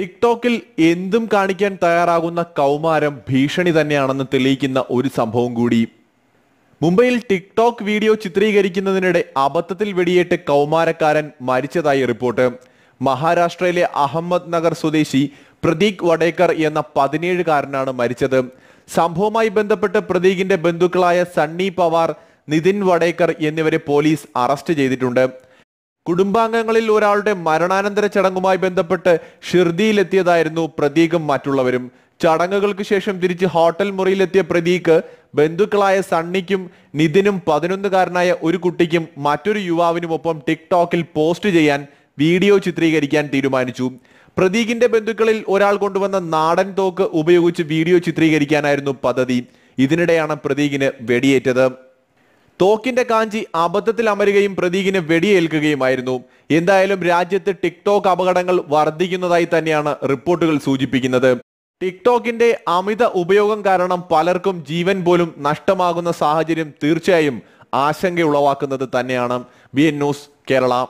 ടിക്ടോക്കിൽ എന്തും കാണിക്കാൻ തയ്യാറാകുന്ന കൗമാരം ഭീഷണി തന്നെയാണെന്ന് തെളിയിക്കുന്ന ഒരു സംഭവം കൂടി മുംബൈയിൽ ടിക്ടോക്ക് വീഡിയോ ചിത്രീകരിക്കുന്നതിനിടെ അബദ്ധത്തിൽ വെടിയേറ്റ് കൗമാരക്കാരൻ മരിച്ചതായി റിപ്പോർട്ട് മഹാരാഷ്ട്രയിലെ അഹമ്മദ് നഗർ സ്വദേശി പ്രതീക് വടേക്കർ എന്ന പതിനേഴുകാരനാണ് മരിച്ചത് സംഭവവുമായി ബന്ധപ്പെട്ട് പ്രതീകിന്റെ ബന്ധുക്കളായ സണ്ണി പവാർ നിതിൻ വടേക്കർ എന്നിവരെ പോലീസ് അറസ്റ്റ് ചെയ്തിട്ടുണ്ട് കുടുംബാംഗങ്ങളിൽ ഒരാളുടെ മരണാനന്തര ചടങ്ങുമായി ബന്ധപ്പെട്ട് ഷിർദിയിലെത്തിയതായിരുന്നു പ്രതീകം മറ്റുള്ളവരും ചടങ്ങുകൾക്ക് ശേഷം തിരിച്ച് ഹോട്ടൽ മുറിയിലെത്തിയ പ്രതീക് ബന്ധുക്കളായ സണ്ണിക്കും നിതിനും പതിനൊന്നുകാരനായ ഒരു കുട്ടിക്കും മറ്റൊരു യുവാവിനുമൊപ്പം ടിക്ടോക്കിൽ പോസ്റ്റ് ചെയ്യാൻ വീഡിയോ ചിത്രീകരിക്കാൻ തീരുമാനിച്ചു പ്രതീകിന്റെ ബന്ധുക്കളിൽ ഒരാൾ കൊണ്ടുവന്ന നാടൻ തോക്ക് ഉപയോഗിച്ച് വീഡിയോ ചിത്രീകരിക്കാനായിരുന്നു പദ്ധതി ഇതിനിടെയാണ് പ്രതീകിന് വെടിയേറ്റത് തോക്കിന്റെ കാഞ്ചി അബദ്ധത്തിൽ അമരുകയും പ്രതീകിനെ വെടിയേൽക്കുകയുമായിരുന്നു എന്തായാലും രാജ്യത്ത് ടിക്ടോക്ക് അപകടങ്ങൾ വർദ്ധിക്കുന്നതായി തന്നെയാണ് റിപ്പോർട്ടുകൾ സൂചിപ്പിക്കുന്നത് ടിക്ടോക്കിന്റെ അമിത ഉപയോഗം കാരണം പലർക്കും ജീവൻ പോലും നഷ്ടമാകുന്ന സാഹചര്യം തീർച്ചയായും ആശങ്ക ഉളവാക്കുന്നത് തന്നെയാണ് ബി എൻ ന്യൂസ് കേരള